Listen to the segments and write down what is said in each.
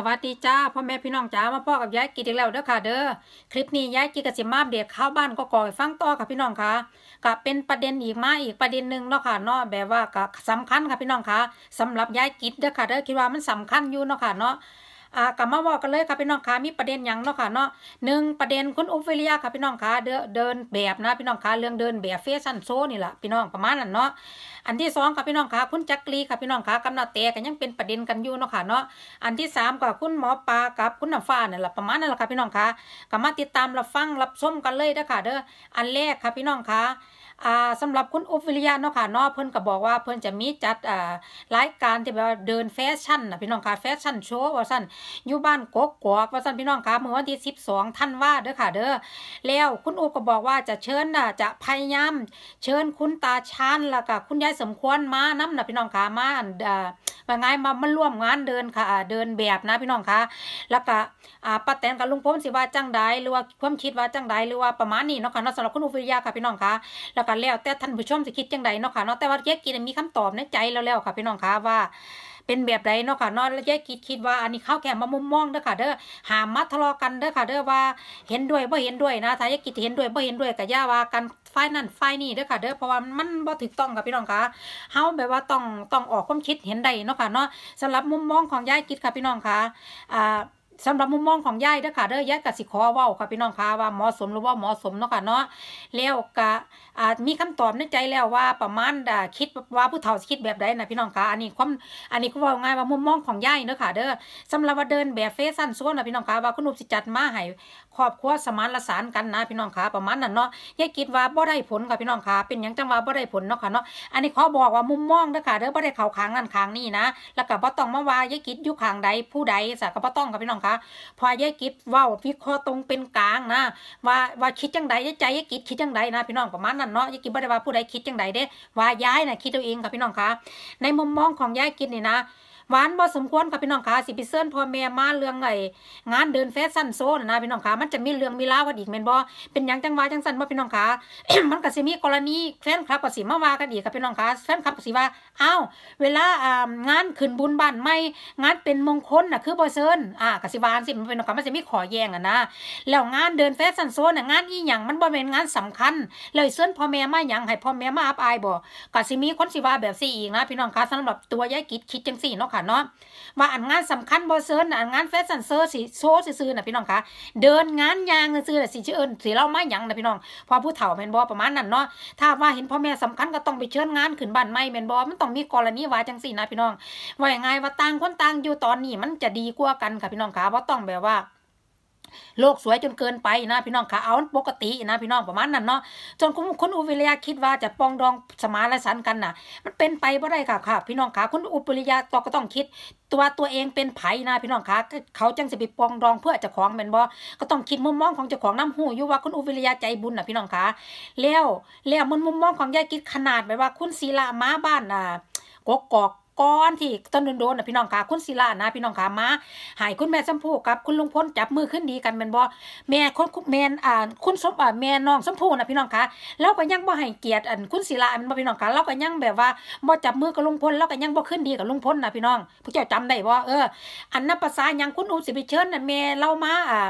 สวัสดีจ้าพ่อแม่พี่น้องจ้ามาพ่อกับยายกีอีกแล้วเด้อค่ะเด้อคลิปนี้ยายกีกับสิมาเด็กข้าวบ้านก็ก่อยฟังต่อค่ะพี่น้องค่ะกับเป็นประเด็นอีกมาอีกประเด็นหนึ่งเนาะค่ะเนาะแบบว่ากับสำคัญค่ะพี่น้องค่ะ สำหรับยายกีเด้อค่ะเด้อคิดว่ามันสำคัญอยู่เนาะค่ะเนาะอ่ากลับมาวอกกันเลยค่ะพี่น้องคะมีประเด็นยังเนาะค่ะเนาะหนึ่งประเด็นคุณอุฟเวิรยค่ะพี่น้องคะเดินแบบนะพี่น้องคะเรื่องเดินแบบเฟชั่นโซนี่แหละพี่น้องประมาณนั้นเนาะอันที่สองค่ะพี่น้องคะคุณจักรีค่ะพี่น้องคะกำลังเตะกันยังเป็นประเด็นกันอยู่เนาะค่ะเนาะอันที่สามกับคุณหมอปลากับคุณน้ำฟ้าเนี่ยแหละประมาณนั้นแหละค่ะพี่น้องคะกลับมาติดตามรับฟังรับชมกันเลยนะคะเด้ออันแรกค่ะพี่น้องคะสำสำหรับคุณอุ๊บวิริยะเนาะค่ะเนาะเพิ่นก็บอกว่าเพิ่นจะมีจัดอ่ารายการที่แบบเดินแฟชั่นนะพี่น้องค่ะแฟชั่นโชว์ว่าสั้นอยู่บ้านกกกวกว่าสั้นพี่น้องค่ะเมื่อวันที่ 12่านว่าเด้อค่ะเด้อแล้วคุณอุบก็บอกว่าจะเชิญอ่ะจะพยายาม เชิญคุณตาชานแล้วก็คุณยายสมควรมานำนะพี่น้องค่ะมาอ่ามาง่ามามันร่วมงานเดินค่ะเดินแบบนะพี่น้องคะ แล้วก็ป้าแตนกับลุงพมสิว่าจังได้หรือว่าความคิดว่าจังได้หรือว่าประมาณนี้เนาะค่ะเนาะสำหรับคุณอุฟิยาค่ะพี่น้องคะแล้วก็แล้วแต่ท่านผู้ชมสิคิดจังไดเนาะค่ะเนาะแต่ว่าเจ๊กินมีคำตอบในใจแล้วแล้วค่ะพี่น้องคะว่าเป็นแบบไรเนาะค่ะนอนแล้วแยกคิดคิดว่าอันนี้เข้าแกงมามุมมองเด้อค่ะเด้อหามาทะเลาะกันเด้อค่ะเด้อว่าเห็นด้วยบ่เห็นด้วยนะถ้าแยกคิดเห็นด้วยบ่เห็นด้วยก็ย่าว่ากันฝ่ายนั่นฝ่ายนี่เด้อค่ะ เด้อเพราะว่ามันบ่ถูกต้องค่ะพี่น้องค่ะเฮาแบบว่าต้องต้องออกความคิดเห็นใดเนาะค่ะเนาะสำหรับมุมมองของยายคิดค่ะพี่น้องค่ะอ่าสำหรับมุมมองของยายเด้อค่ะเด้อยายกสิขอเว้าค่ะพี่น้องค่ะว่าเหมาะสมหรือว่าเหมาะสมเนาะค่ะเนาะแล้วก็อามีคำตอบในใจแล้วว่าประมาณคิดว่าผู้เฒ่าคิดแบบใดนะพี่น้องค่ะอันนี้ความอันนี้ก็ว่าง่ายว่ามุมมองของยายเด้อค่ะเด้อสำหรับว่าเดินแบบเฟชั่นส่วนนะพี่น้องค่ะว่าคุณหนุ่มสิจัดมาให้ครอบครัวสมานละสานกันนะพี่น้องค่ะประมาณนั้นเนาะยายคิดว่าบ่ได้ผลค่ะพี่น้องค่ะเป็นอย่างจังว่าบ่ได้ผลเนาะค่ะเนาะอันนี้ขอบอกว่ามุมมองเด้อค่ะเด้อบ่ได้เข่าค้างนั่นค้างนี่นะ แล้วก็บ่ต้องมาว่ายายคิดอยู่ค้างใดผู้ใดสะก็บ่ต้องค่ะพี่น้องค่ะพอยายกิดว่าวิเคราะห์ตรงเป็นกลางนะว่าว่าคิดจังใดใจยายกิดคิดจังใดนะพี่น้องประมาณนั้นเนาะยายกิไบ่ได้ว่าผู้ใดคิดจังใดเด้ ว่าย้ายนะคิดตัวเองค่ะพี่น้องคะในมุมมองของยายกิจนี่นะหวานบ่สมควรค่ะพี่น้องคาะสิพิเซินพ่อแม่มาเรื่องไงงานเดินแฟชั่นโซนนะพี่น้องคาะมันจะมีเรื่องมีเล่ากันอีกแม่นบ่เป็นอย่างจังว่าจังสันบ่พี่น้องคาะมันก็สิมีกรณีแฟนคลับกับสีมาว่ากันอีกค่ะพี่น้องคาะแฟนคลับกับสีว่าอ้าวเวลางานขึ้นบุญบ้านไม่งานเป็นมงคลน่ะคือบ่เซิลอ่ากับสีวานสิมันเป็นของมันจะมีขอแย่งอ่ะนะแล้วงานเดินแฟชั่นโซนน่ะงานอีหยังมันบ่เป็นงานสำคัญเลยเซินพ่อแม่มาหยังให้พ่อแม่มาอับอายบ่กบสีมีคนสีว่าแบบสี่อีกนะพี่น้องคะสำหรับตัวยายกิจคิดจังสี่เนาะค่ะค่ะเนาะว่าอ่านงานสำคัญบอเซิร์นอ่านงานแฟชั่นเซอร์สีโชว์ซื้อๆนะพี่น้องคะเดินงานยางซื้อๆนะสีเชิญสีเล่าไม่ยังนะพี่น้องพอผู้เฒ่าแมนบอประมาณนั้นเนาะถ้าว่าเห็นพ่อแม่สำคัญก็ต้องไปเชิญงานขึ้นบ้านไม่แมนบอมันต้องมีกรณีว่าจังสี่นะพี่น้องว่าอย่างไงว่าต่างคนต่างอยู่ตอนนี้มันจะดีกว่ากันค่ะ พี่น้องคะเพราะต้องแบบว่าโลกสวยจนเกินไปนะ พี่น้องคาะเอาปกตินะ พี่น้องประมาณนั้นเนาะจนคุณคุณอุปริยาคิดว่าจะปองดองสมานสันกันนะมันเป็นไปไม่ได้ค่ะค่ะ พี่น้องคาะคุณอุปริยาตอก็ต้องคิด ตัวตัวเองเป็นไผ่นะพี่น้องคาะเขาจังจะบปปองดองเพื่อจะของเป็นบอก็ต้องคิดมุมมองของจะของน้ำหูอยู่ ว่าคุณอุปริยาใจบุญนะพี่น้องคาะแล้วแล้วมันมุมมองของยายคิดขนาดแบบว่า คุณศีลาม้าบ้านนะกกอกก้อนที่ต้นโดนๆนะพี่น้องขาคุณศิลานะพี่น้องขามาหายคุณแม่ชมพู่กับคุณลุงพ้นจับมือขึ้นดีกันเป็นบ่แม่คุณแม่อ่า คุณสมอ่าแม่น้องชมพู่นะพี่น้องขาเแล้วก็ยังบ่ให้เกียรติ อันคุณศิลาเป็นบ่พี่น้องขาเแล้วก็ยังแบบว่าบ่จับมือกับลุงพ้นแล้วก็ยังบ่ขึ้นดีกับลุงพ้นนะพี่น้อง ผู้เจ้าจำได้บ่เอออันนับภาษายังคุณอุ้มสิบิเชิญนะแม่เล่ามาอ่า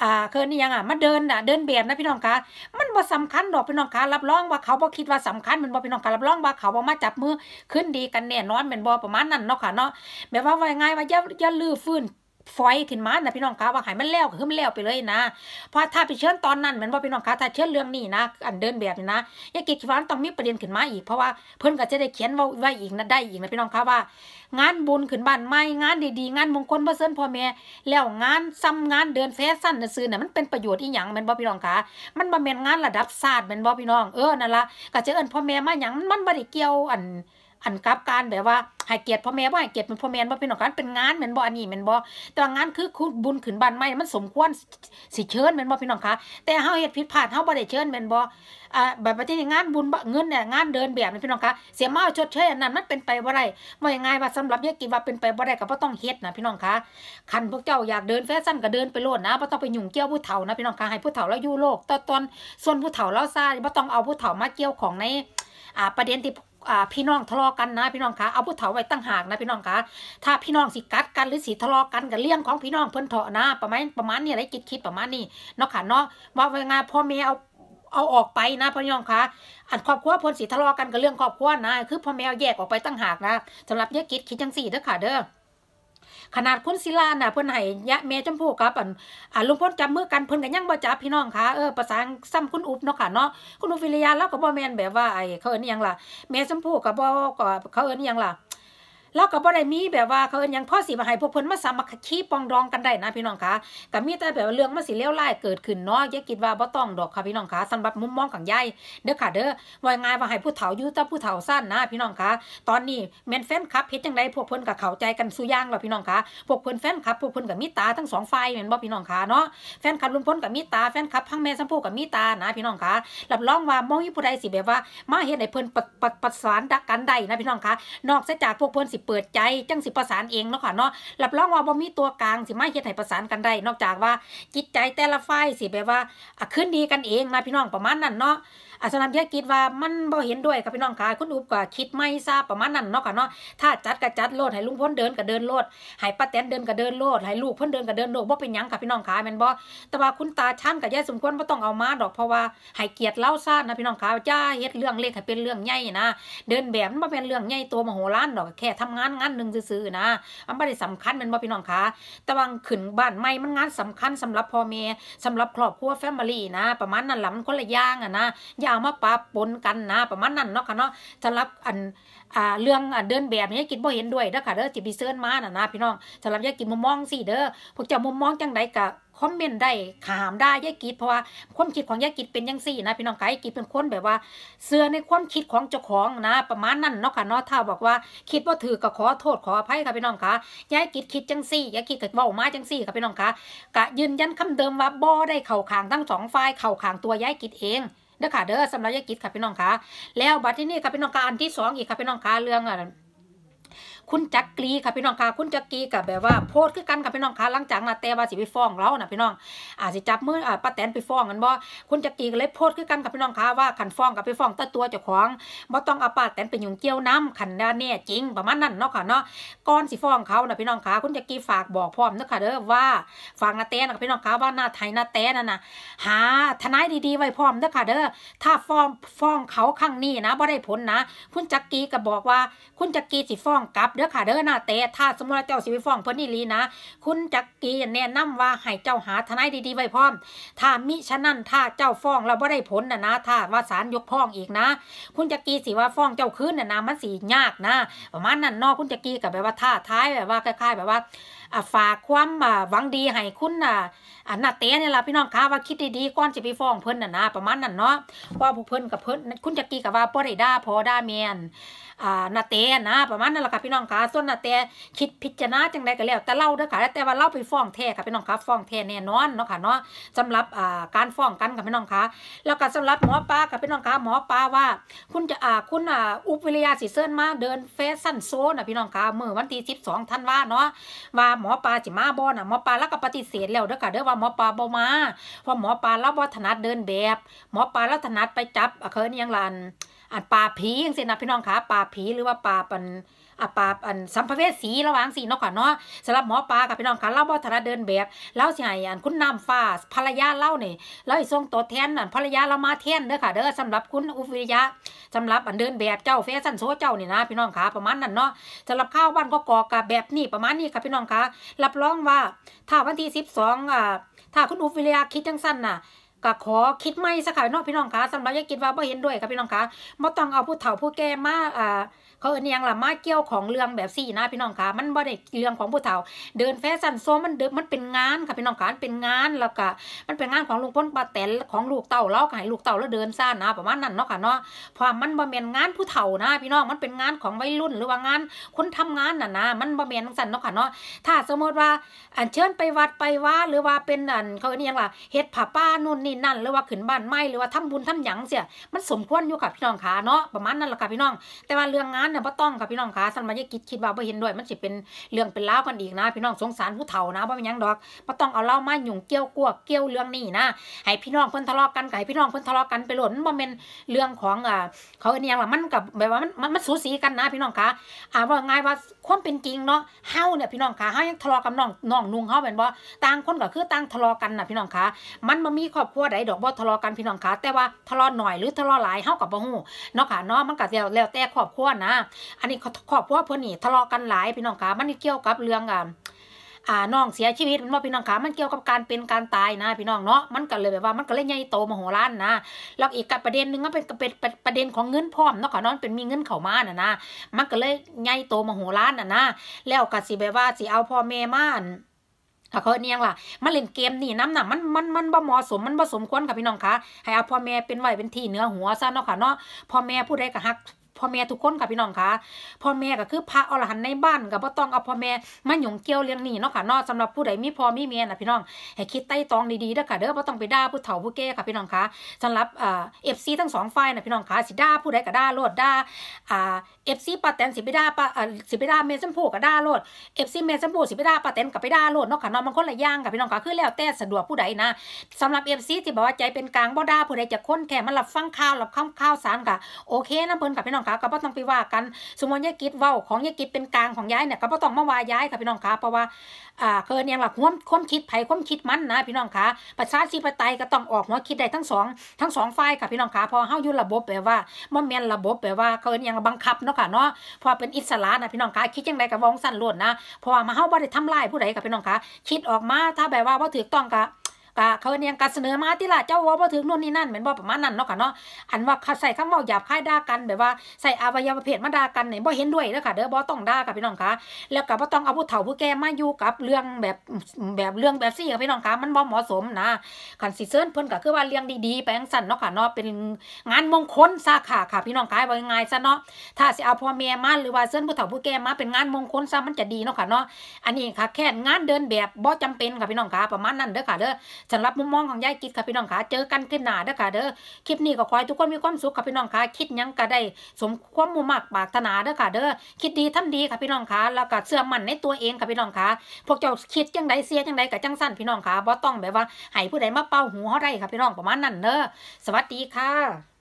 อ่าเคยนี่ยังอ่ะ มาเดินอ่ะเดินแบบนะพี่น้องคะ มัน บ่สำคัญดอกพี่น้องคะ รับรองว่าเขาบ่คิดว่าสำคัญมันบ่พี่น้องคะรับ รองว่าเขาบ่มาจับมือขึ้นดีกันแน่นอนเป็นบ่ประมาณนั้นเนาะค่ะเนาะแบบว่าไว้ง่ายว่าอย่าอย่าลื้อฟื้นฟอยขึ้นมานะพี่น้องคะว่าหายมันแล้วก็คือมันแล้วไปเลยนะ เพราะถ้าไปเชิญตอนนั้นเหมือนว่าพี่น้องคะถ้าเชิญเรื่องนี้นะอันเดินแบบนี้นะยากิจวานต้องมีประเด็นขึ้นมาอีกเพราะว่าเพื่อนก็จะได้เขียนว่ไว้อีกนะได้อีกนะพี่น้องคะว่า งานบุญขึ้นบ้านไม่งานดี ๆ งานมงคลพื่เซินพ่อแม่แล้วงานซ้ำงานเดินแฟชั่นนะซื้อเนี่ยมันเป็นประโยชน์อีหยังเหมือนบ่พี่น้องคะมันบำเพ็นงานระดับศาสตร์มือนบ่พี่น้องเออนั่นละก็จะเอิญนพ่อแม่มาอย่างมันบรได้เกี่ยวอันอันกับการแบบว่าหายเกียรติพ่อแม่ว่าหายเกียรติเป็นพ่อแม่ว่าเป็นของการเป็นงานเหมือนบ่อันนี้เหมือนบ่แต่ว่างานคือคุณบุญขืนบันไม่มันสมควรสิเชิญเหมือนบ่พี่น้องคะแต่เฮาเฮ็ดผิดพลาดเฮาบ่ได้เชิญเหมือนบ่อ่าแบบประเทศงานบุญเงินเนี่ยงานเดินแบบพี่น้องคะเสียมาชดเชยอันนั้นมันเป็นไปบ่ได้บ่ยังไงว่าสำหรับเยกิว่าเป็นไปบ่ได้ก็บ่ต้องเฮ็ดนะพี่น้องคะคันพวกเจ้าอยากเดินแฟชั่นก็เดินไปโลดนะบ่ต้องไปยุ่งเกี่ยวผู้เฒ่านะพี่น้องคะให้ผู้เฒ่าเราอยู่โลกตอนตอนส่วนผู้เฒ่าแลาซ่าบ่ต้องเอาผู้เฒ่ามาเกี่ยวของในอ่าประเด็นที่พี่น้องทะเลาะกันนะพี่น้องคะเอาผู้เฒ่าไว้ตั้งหากนะ พี่น้องคะถ้าพี่น้องสิกัดกันหรือสิทะเลาะกันกับเรื่องของพี่น้องเพิ่นเถาะนะ ประมาณประมาณนี้อะไรคิดคิดประมาณนี้เนาะค่ะเนาะว่าเวลาพ่อแม่เอาเอาออกไปนะพี่น้องคะอันครอบครัวพ้นสิทะเลาะกันกับเรื่องครอบครัวนะ คือพ่อแม่แยกออกไปตั้งหากนะสำหรับเย้ยกิดคิดจังสี่เด้อค่ะเด้อขนาดคุณศิลาน่ะเพิ่นให้ยะเม์จมพูกับอันอ่าลุงพลจับมือกันเพิ่นกันยังบ่จับพี่น้องค่ะ เออ ประสานซ้ำคุณอุบเนาะค่ะเนาะคุณอุบวิริยาแล้วก็บ่แม่น แบบว่า ไอ้เขาเอิ้นยังล่ะเม์จมพูกับบ่ก็เขาเอิ้นยังล่ะแล้วก็บ่ได้มีแบบว่าเขาเอ็นยังพ่อสีมาให้พวกเพิ่นมาสามัคคีปองดองกันได้นะพี่น้องคะก็มีแต่แบบเรื่องมาสิเลวไลายเกิดขึ้นเนาะอย่าคิดว่าบ่ต้องดอกค่ะพี่น้องคะสำหรับมุมมองของยายเด้อค่ะเด้อว่าง่ายมาให้ผู้เฒ่าอยู่แต่ผู้เฒ่าสั้นนะพี่น้องคะตอนนี้แมนแฟนคลับเพชรยังไงพวกเพิ่นกับเขาใจกันสุย่างแล้พี่น้องคะพวกเพิ่นแฟนคลับพวกเพิ่นกับมีตาทั้งสองฝ่ายแมอนบ่พี่น้องคะเนาะแฟนคลับลุงพลกับมีตาแฟนคลับพังแม่สัมผูกับมีตานะพี่น้องคะรับรองว่าิ่งผู้ใดสิแบบว่ามาเห็นไอ้เพื่นประสานดักกันได้นะพี่น้องคะนอกจากพวกเพื่นสิเปิดใจจังสิประสานเองเนาะค่ะเนาะรับรองว่าบ่มีตัวกลางสิมาเฮ็ดให้ประสานกันได้ นอกจากว่า จิตใจแต่ละฝ่ายสิแบบว่าขึ้นดีกันเองนะ พี่น้องประมาณนั้นเนาะอาสนามเทียคิดว่ามันบ่เห็นด้วยคับพี่น้องค่ะคุณอุบก็คิดไม่ทราบประมาณนั้นเนาะค่ะเนาะถ้าจัดก็จัดโลดให้ลุงพ้นเดินก็เดินโลด ให้ป้าแตนเดินก็เดินโลดให้ลูกพ้นเดินก็เดินโลดบ่เป็นยังคับพี่น้องค่ะแม่นบ่แต่ว่าคุณตาชั้นกับยายสมควรบ่ต้องเอามาดอกเพราะว่าให้เกียรติเล่าซ่านะพี่น้องค่ะจ้าเฮ็ดเรื่องเล็กให้เป็นเรื่องใหญ่นะ เดินแบบมันบ่เป็นเรื่องใหญ่ตัวมโหฬารดอกแค่ทำงานงานหนึ่งซื่อๆนะมันบ่ได้สำคัญแม่นบ่พี่น้องค่ะแต่ว่าขึ้นบ้านใหม่มันงานสำคัญสำหรับพ่อแม่สำหรับครอบครัวแฟมิลี่นะประมาณนั้นล่ะมันคนละอย่างอ่ะนะยาวมาปะปนกันนะประมาณนั้นเนาะค่ะเนาะสำหรับอันอ่าเรื่องอันเดินแบบนี่กินบ่เห็นด้วยเด้อค่ะเด้อจิบิเซิร์นมาน่ะนะ พี่น้องสำหรับยายกินมุมมองสิเด้อพวกเจ้ามุมมองจังไดกะคอมเมนต์ได้ขามได้ยายกิดเพราะว่าความคิดของยายกิดเป็นยังสี่ นะพี่น้องก่ยกิดเป็นคนแบบว่า เสื้อในความคิดของเจ้าของนะ ประมาณนั้นเนาะค่ะเนาะถ้าบอกว่าคิดว่าถือก็ขอโทษขออภัยค่ะพี่น้องค่ะยายกิดคิดจังสี่ยายกิดกับอบมาจังสี่ค่ะพี่น้องค่ะกะยืนยันคำเดิมว่าบ่ได้เข่าขางทั้งสองฝ่ายเข่าขางตัวยายกิดเองเด้อค่ะเด้อสำหรับยากิจค่ะพี่น้องค่ะแล้วบัดที่นี่ค่ะพี่น้องค่ะอันที่สองอีกค่ะพี่น้องค่ะเรื่องคุณจักรีค่ะพี่น้องค่ะ คุณจักรีกับแบบว่าโพสคือกันค่ะพี่น้องค่ะหลังจากนาเตว่าสิไปฟ้องเรานะพี่น้อง อาจจะจับมือป้าแตนไปฟ้องกันบ่คุณจักรีก็เลยโพสคือกันค่ะพี่น้องค่ะว่าขันฟ้องกับไปฟ้องตัตัวเจ้าของบ่ต้องเอาป้าแตนไปยุ่งเกี่ยวน้ำขันดานเน่จริง ประมาณนั้นเนาะค่ะเนาะก่อนสิฟ้องเขานะพี่น้องค่ะคุณจักรีฝากบอกพร้อมนะคะเด้อว่าฝากนาเตนะพี่น้องค่ะว่านาไทยนาเตนั่นนะหา ทนายดีๆไว้พร้อมนะคะเด้อถ้าฟ้องฟ้องเขาข้างนี้นะบ่ได้ผลนะ คุณจักรีก็บอกว่าคุณจักรีสิฟ้องกลับเด้อค่ะเด้อหน้าแต่ถ้าสมมติว่าเจ้าสิไปฟ้องเพิ่นนี่ลีนะ คุณจักรีแนะนำว่าให้เจ้าหาทนายดีๆไว้พร้อมถ้ามิฉะนั้นถ้าเจ้าฟ้องเราบ่ได้ผลนะนะถ้าว่าศาลยกพ้องอีกนะ คุณจักรีสิว่าฟ้องเจ้าคืนนะนะมันสิยากนะ ประมาณนั้นนอกคุณจักรีกับแบบว่าท่าท้ายแบบว่าคล้ายๆแบบว่าฝาก ความหวังดี ให้คุณนาเต้เนี่ย ล่ะ พี่ น้องคะว่าคิดดี ๆก่อนจะไปฟ้องเพิ่นน่ะนะประมาณนั้นเนาะเพราผู้เพิ่นกับเพิ่นคุณจะกีีกับว่าพ่ได้ด่าพอด่าแมนนาเต้นะประมาณนั้นแหละค่ะ พี่ น้องคะส่วนนาเต้คิด พิจารณาจังไดก็แล้วแต่เล่าเด้อค่ะแต่ว่าเล่าไปฟ้องแท้ค่ะพี่น้องคะฟ้องแท้แน่นอนเนาะค่ะเนาะสำหรับการฟ้องกันค่ะพี่น้องคะแล้วก็สำหรับหมอปลาค่ะพี่น้องคะหมอปลาว่าคุณจะคุณอุปวิริยาสีเซ้นมาเดินเฟสั้นโซนนะพี่น้องคะเมื่อวันที่สสิบองธันวาเนาะมาหมอปลาจิมาบ่น่ะหมอปลาแล้วก็ปฏิเสธแล้วเด้อค่ะเด้อว่าหมอปลาบ่มาเพราะหมอปลาแล้วบ่ถนัดเดินแบบ หมอปลาแล้วถนัดไปจับอะเคยนียังรันอัะปลาผียังซี่นะพี่น้องขาปลาผีหรือว่าปลาปันอปาอันสัมภเวสีระหว่างสีเนาะค่ะเนาะสำหรับหมอปลากับพี่น้องค่ะเล่าบอทนาเดินแบบเล่าสิยงอันคุณน้ำฟ้าภรรยาเล่าเนี่ยเล่าอีทรงตัวแทนอันภรรยาเรามาแทนเด้อค่ะ เด้อสำหรับคุณอุฟิิยะสำหรับอันเดินแบบเจ้าแฟชั่นโซเจ้านี่นะพี่น้องค่ะประมาณนั้นเนาะสำหรับข้าวบ้านก็กอกับแบบนี้ประมาณนี้ค่ะพี่น้องค่ะรับรองว่าถ้าวันที่สิบสองอ่าถ้าคุณอุฟิิยะคิดจังสั้นน่ะก็ขอคิดไม่สักค่ะพ่นาอพี่น้องคะสำหรับยายกินว่าม่เห็นด้วยค่ะพี่น้องคะไม่ต้องเอาผู้เฒ่าผู้แก่มาอ่าเขาเนี้ยังละมาเกี่ยวของเรื่องแบบสี่นะพี่น้องคะมันบ่ได้เรื่องของผู้เฒ่า เดินแฟชั่นโซมันเดิมมันเป็นงานค่ะพี่น้องคะเป็นงานแล้วก็มันเป็นงานของลุงพ้นปาแตนของลูกเต่าเล่าให้ลูกเต่าแล้วเดินซ่านนะ ประมาณนั้นเนาะค่ะเนาะเพราะมันบ่เมยนงานผู้เฒ่านะ พี่น้องมันเป็นงานของวัยรุ่น หรือว่างานคนทำงานน่ะนะมันบ่เมยนสั่นเนาะค่ะเนาะถ้าสมมติว่าอันเชิญไปวัดไปว่าหรือว่าเป็นอันเขาเนี้ยังล่ะเฮ็ดผ้าป้านู่นนี่นั่น หรือว่าขึ้นบ้านไม้หรือว่าทำบุญทำหยังเสียมันสมควรอยู่ค่ะพี่น้องค่ะเนาะประมาณนั้นแหละค่ะพี่น้องแต่ว่าเรื่องงานเนี่ยบ่ต้องค่ะพี่น้องคะสันมายกิดคิดว่าบ่เห็นด้วยมันสิเป็นเรื่องเป็นเล่ากันอีกนะพี่น้องสงสารผู้เฒ่านะบ่เป็นยังดอกบ่ต้องเอาเล่ามาหยุ่งเกี่ยวกัวเกี่ยวเรื่องนี้นะ ให้พี่น้องเพิ่นทะเลาะกันให้พี่น้องเพิ่นทะเลาะกันไปหล่นบ่เป็นเรื่องของอ่าเขาเนี่ยล่ะมันกับแบบว่ามันมันสูสีกันนะพี่น้องคะอ่าว่าไงว่าความเป็นจริงเนาะ เฮาเนี่ยพี่น้องคะเฮายังทะเลาะกับน้องน้องนุ่งเฮาเป็นบ่ต่างคนก็คือต่างทะเลาะกันนะพี่น้องคะมันันมีครอบครัวใดดอกบ่ทะเลาะกันพี่น้องคะแต่ว่าทะเลาะหน่อยหรือทะเลาะหลายเฮากับบ่ฮู้เนาะค่ะเนาะมันก็แล้วแต่ครอบครัวนะอันนี้ขอบพวกเพื่อนนี่ทะเลาะกันหลายพี่น้องคะมันเกี่ยวกับเรื่องอ่าน้องเสียชีวิตมันว่าพี่น้องขามันเกี่ยวกับการเป็นการตายนะ พี่น้องเนาะมันก็เลยแบบว่ามันก็เลยใหญ่โตมโหฬารนะแล้วอีกกับประเด็นหนึ่งก็เป็นเป็นประเด็นของเงินพร้อมเนาะค่ะน้องเป็นมีเงินเข้ามาน่ะนะมันก็เลยใหญ่โตมโหฬารน่ะนะแล้วก็สิแบบว่าสิเอาพ่อแม่มาเขาเนี่ยล่ะมันเล่นเกมนี่น้ำหนักมันมันมันบ่เหมาะสมมันบ่สมควรค่ะพี่น้องคะให้เอาพ่อแม่เป็นไหวเป็นที่เนื้อหัวซะเนาะค่ะเนาะพ่อแม่ผู้ใดก็หักพ่อแม่ทุกคนค่ะพี่น้องคะพ่อแม่ก็คือพระอรหันต์ในบ้านกับบ่ต้องเอาพ่อแม่มันหยงเกี่ยวเลี้ยงนีเนาะค่ะนอกสำหรับผู้ใดมีพ่อมีเมียนะพี่น้องให้คิดใต้ตองดีๆเด้อค่ะเด้อบ่ต้องไปด่าผู้เฒ่าผู้แก่ค่ะพี่น้องคะสำหรับเอฟซีทั้งสองฝ่ายนะพี่น้องคะสิด่าผู้ใดก็ด่าโลดด่าเอฟซีป้าแตนสิไปด่าป้าสิไปด่าเมซัมโพก็ด่าโลดเอฟซีเมซัมโพสิไปด่าป้าแตนก็ไปด่าโลดเนาะค่ะเนาะมันคนละย่างค่ะพี่น้องคะคือแล้วแต่สะดวกผู้ใดนะสำหรับเอฟซีที่บอกว่าใจเป็นกลางบ่ด่าผู้ใดจะค้นแค่มันรับฟังข่าวรับข้าวสารค่ะโอเคนะเพื่นค่ะพี่น้องค่ะะก็บ่ต้องไปว่ากัน สมมติยายกิดเว้าของยายกิดเป็นกลางของย้ายเนี่ยก็บ่ต้องมาว่าย้ายค่ะพี่น้องค่ะเพราะว่าอ่า เคยเนี่ยว่าความความคิดไผความคิดมันนะ พี่น้องค่ะประชาธิปไตยก็ต้องออกหัวคิดได้ทั้งสองทั้งสองฝ่ายค่ะพี่น้องค่ะพอเ้าอยุ่ระบบแปลว่าบ่แม่นระบบแปลว่าเคยเนี่ยบังคับเนาะค่ะเนาะพอเป็นอิสระนะพี่น้องค่ะคิดยังไงกับวองสั้นล้วนนะพอมาเ้าบ่ได้ทำลายผู้ใดค่ะพี่น้องค่ะคิดออกมาถ้าแบบว่าว่าถูกต้องกบกะเขาเนี่ยการเสนอมาที่ละเจ้าวอมาถึงนู่นนี่นั่นเหมือนว่าประมาณนั้นเนาะค่ะเนาะอันว่าใส่คำเมาหยาบคายด่ากัน แบบว่าใส่อวัยวะเพศมาด่ากันเนี่ยบ่เห็นด้วยแล้วค่ะ เด้อบ่ต้องด่าค่ะพี่น้องคะแล้วก็บ่ต้องเอาผู้เฒ่าผู้แก่มาอยู่กับเรื่องแบบแบบเรื่องแบบซี่ค่ะพี่น้องคะมันบ่เหมาะสมนะขันสิเซิร์นเพิ่นก็คือว่าเลี้ยงดีๆแปล้งสั้นเนาะค่ะเนาะเป็นงานมงคลซาค่ะค่ะพี่น้องคะว่าง่ายซะเนาะถ้าสิเอาพ่อแม่มาหรือว่าเซิร์นผู้เฒ่าผู้แก่มาเป็นงานมงคลซะมันจะดีเนาะค่ะเนาะอันนี้ค่ะแค่งานเดินแบบบ่จำเป็นค่ะพี่น้องคะประมาณนั้นเด้อค่ะเด้อสำหรับมุมมองของยายกิดค่ะพี่น้องค่ะเจอกันขึ้นหนาเด้อค่ะเด้อคลิปนี้ก็ขอให้ทุกคนมีความสุขค่ะพี่น้องค่ะคิดยังก็ได้สมความมุ่งมักปากถนาเด้อค่ะเด้อคิดดีทำดีค่ะพี่น้องค่ะแล้วก็เสื่อมั่นในตัวเองค่ะพี่น้องค่ะพวกเจ้าคิดยังไดเสียยังไดกับจังสั้นพี่น้องค่ะบ่ต้องแบบว่าให้ผู้ใดมาเป่าหูเขาได้ค่ะพี่น้องประมาณนั้นเด้อสวัสดีค่ะ